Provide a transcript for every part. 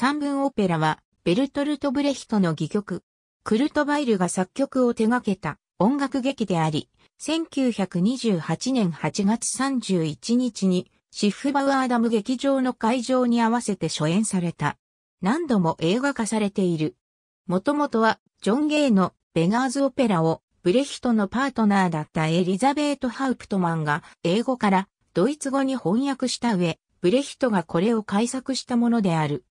三文オペラは、ベルトルト・ブレヒトの戯曲、クルトバイルが作曲を手掛けた音楽劇であり、1928年8月31日に、シフバウアーダム劇場の会場に合わせて初演された。何度も映画化されている。もともとは、ジョン・ゲイのベガーズ・オペラを、ブレヒトのパートナーだったエリザベート・ハウプトマンが、英語からドイツ語に翻訳した上、ブレヒトがこれを改作したものである。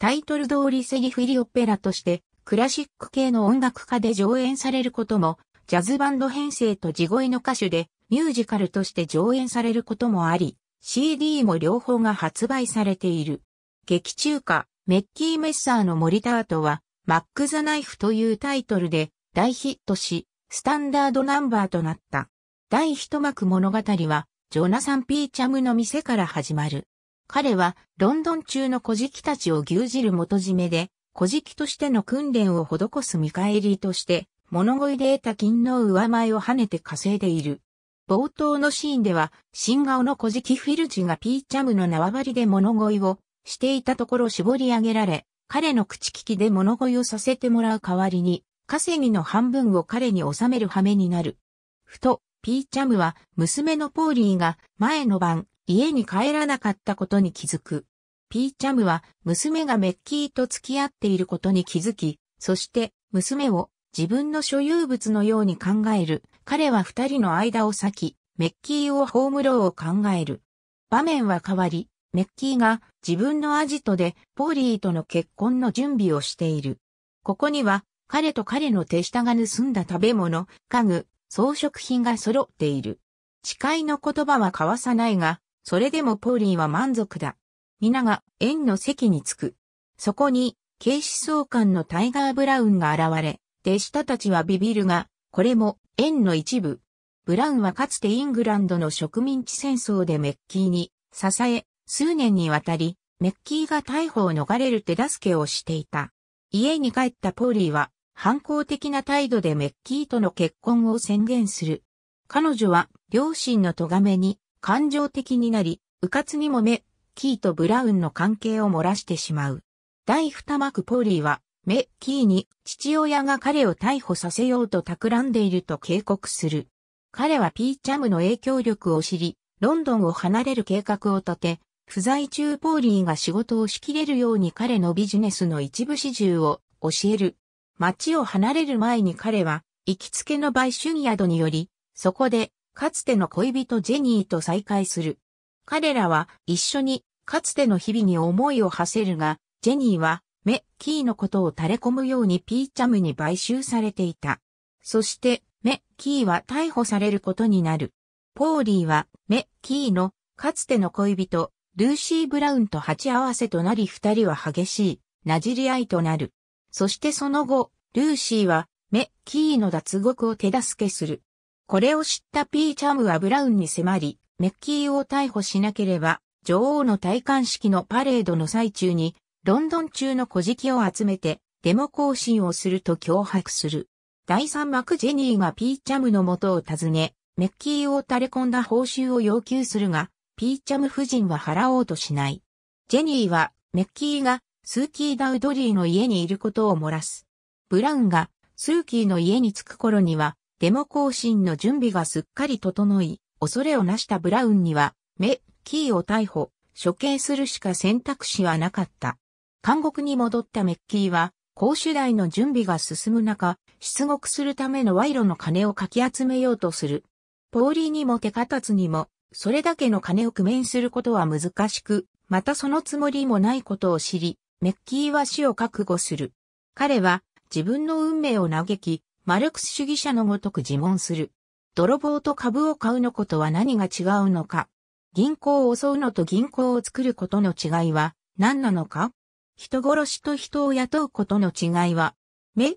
タイトル通りセリフ入りオペラとして、クラシック系の音楽家で上演されることも、ジャズバンド編成と地声の歌手で、ミュージカルとして上演されることもあり、CD も両方が発売されている。劇中歌、メッキー・メッサーのモリタートは、マック・ザ・ナイフというタイトルで大ヒットし、スタンダードナンバーとなった。第一幕物語は、ジョナサン・ピーチャムの店から始まる。彼はロンドン中の古事記たちを牛耳る元締めで、古事記としての訓練を施す見返りとして、物乞いで得た金の上前を跳ねて稼いでいる。冒頭のシーンでは、新顔の古事記フィルジがピーチャムの縄張りで物乞いをしていたところ絞り上げられ、彼の口利きで物乞いをさせてもらう代わりに、稼ぎの半分を彼に収める羽目になる。ふと、ピーチャムは娘のポーリーが前の晩、家に帰らなかったことに気づく。ピーチャムは娘がメッキーと付き合っていることに気づき、そして娘を自分の所有物のように考える。彼は二人の間を裂き、メッキーを葬ろうを考える。場面は変わり、メッキーが自分のアジトでポーリーとの結婚の準備をしている。ここには彼と彼の手下が盗んだ食べ物、家具、装飾品が揃っている。誓いの言葉は交わさないが、それでもポーリーは満足だ。皆が縁の席に着く。そこに、警視総監のタイガー・ブラウンが現れ、弟子たちはビビるが、これも縁の一部。ブラウンはかつてイングランドの植民地戦争でメッキーに支え、数年にわたり、メッキーが逮捕を逃れる手助けをしていた。家に帰ったポーリーは、反抗的な態度でメッキーとの結婚を宣言する。彼女は両親の咎めに感情的になり、うかつにもメ、キーとブラウンの関係を漏らしてしまう。第二幕ポーリーは、メ、キーに父親が彼を逮捕させようと企んでいると警告する。彼はピーチャムの影響力を知り、ロンドンを離れる計画を立て、不在中ポーリーが仕事をしきれるように彼のビジネスの一部始終を教える。街を離れる前に彼は、行きつけの売春宿により、そこでかつての恋人ジェニーと再会する。彼らは一緒にかつての日々に思いを馳せるが、ジェニーはメッキーのことを垂れ込むようにピーチャムに買収されていた。そしてメッキーは逮捕されることになる。ポーリーはメッキーのかつての恋人ルーシー・ブラウンと鉢合わせとなり二人は激しい、なじり合いとなる。そしてその後、ルーシーは、メッキーの脱獄を手助けする。これを知ったピーチャムはブラウンに迫り、メッキーを逮捕しなければ、女王の戴冠式のパレードの最中に、ロンドン中の古事記を集めて、デモ行進をすると脅迫する。第三幕ジェニーがピーチャムの元を訪ね、メッキーを垂れ込んだ報酬を要求するが、ピーチャム夫人は払おうとしない。ジェニーは、メッキーが、スーキー・ダウドリーの家にいることを漏らす。ブラウンが、スーキーの家に着く頃には、デモ行進の準備がすっかり整い、恐れをなしたブラウンには、メ、キーを逮捕、処刑するしか選択肢はなかった。監獄に戻ったメッキーは、公主代の準備が進む中、出獄するための賄賂の金をかき集めようとする。ポーリーにも手カタツにも、それだけの金を工面することは難しく、またそのつもりもないことを知り、メッキーは死を覚悟する。彼は自分の運命を嘆き、マルクス主義者のごとく自問する。泥棒と株を買うのことは何が違うのか銀行を襲うのと銀行を作ることの違いは何なのか人殺しと人を雇うことの違いは、目、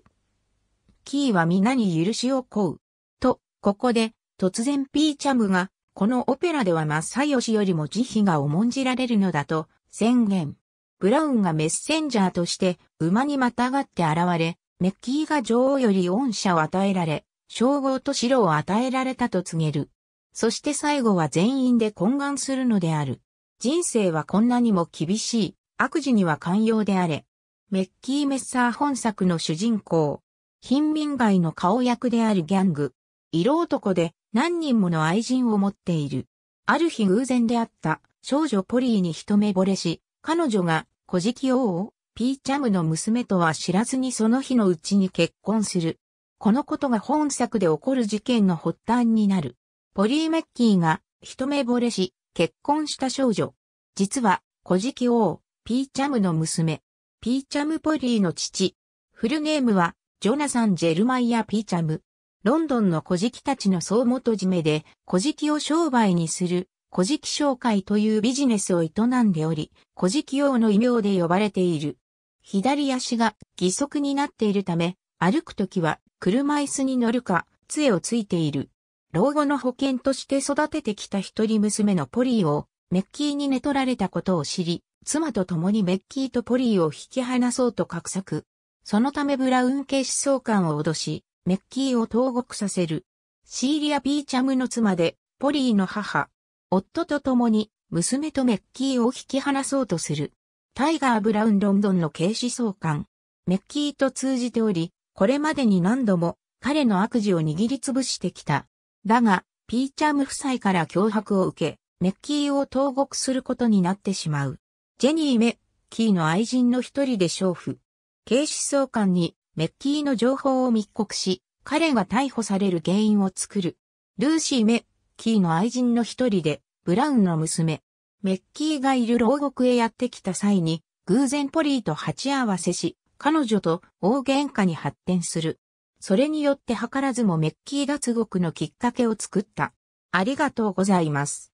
キーは皆に許しを請う。と、ここで、突然ピーチャムが、このオペラではマッサヨシよりも慈悲が重んじられるのだと宣言。ブラウンがメッセンジャーとして馬にまたがって現れ、メッキーが女王より恩赦を与えられ、称号と白を与えられたと告げる。そして最後は全員で懇願するのである。人生はこんなにも厳しい。悪事には寛容であれ。メッキー・メッサー本作の主人公。貧民街の顔役であるギャング。色男で何人もの愛人を持っている。ある日偶然出会った少女ポリーに一目惚れし、彼女が小敷王をピーチャムの娘とは知らずにその日のうちに結婚する。このことが本作で起こる事件の発端になる。ポリー・メッキーが一目惚れし、結婚した少女。実は、古事記王、ピーチャムの娘。ピーチャム・ポリーの父。フルネームは、ジョナサン・ジェルマイア・ピーチャム。ロンドンの古事記たちの総元締めで、古事記を商売にする、古事記商会というビジネスを営んでおり、古事記王の異名で呼ばれている。左足が義足になっているため、歩くときは車椅子に乗るか、杖をついている。老後の保険として育ててきた一人娘のポリーをメッキーに寝取られたことを知り、妻と共にメッキーとポリーを引き離そうと画策。そのためブラウン系思想官を脅し、メッキーを投獄させる。シーリア・ビーチャムの妻で、ポリーの母。夫と共に、娘とメッキーを引き離そうとする。タイガー・ブラウン・ロンドンの警視総監、メッキーと通じており、これまでに何度も彼の悪事を握りつぶしてきた。だが、ピーチャーム夫妻から脅迫を受け、メッキーを投獄することになってしまう。ジェニー・メッキーの愛人の一人で娼婦。警視総監にメッキーの情報を密告し、彼が逮捕される原因を作る。ルーシー・メッキーの愛人の一人で、ブラウンの娘、メッキーがいる牢獄へやってきた際に、偶然ポリーと鉢合わせし、彼女と大喧嘩に発展する。それによって図らずもメッキー脱獄のきっかけを作った。ありがとうございます。